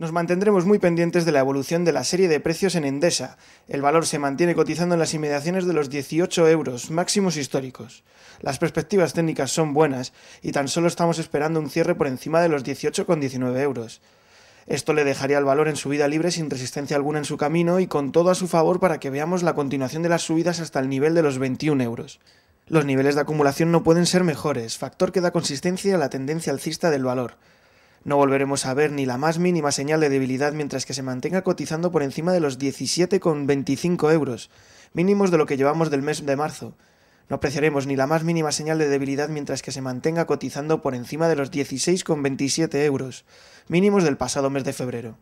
Nos mantendremos muy pendientes de la evolución de la serie de precios en Endesa. El valor se mantiene cotizando en las inmediaciones de los 18 euros, máximos históricos. Las perspectivas técnicas son buenas y tan solo estamos esperando un cierre por encima de los 18,19 euros. Esto le dejaría el valor en subida libre sin resistencia alguna en su camino y con todo a su favor para que veamos la continuación de las subidas hasta el nivel de los 21 euros. Los niveles de acumulación no pueden ser mejores, factor que da consistencia a la tendencia alcista del valor. No volveremos a ver ni la más mínima señal de debilidad mientras que se mantenga cotizando por encima de los 17,25 euros, mínimos de lo que llevamos del mes de marzo. No apreciaremos ni la más mínima señal de debilidad mientras que se mantenga cotizando por encima de los 16,27 euros, mínimos del pasado mes de febrero.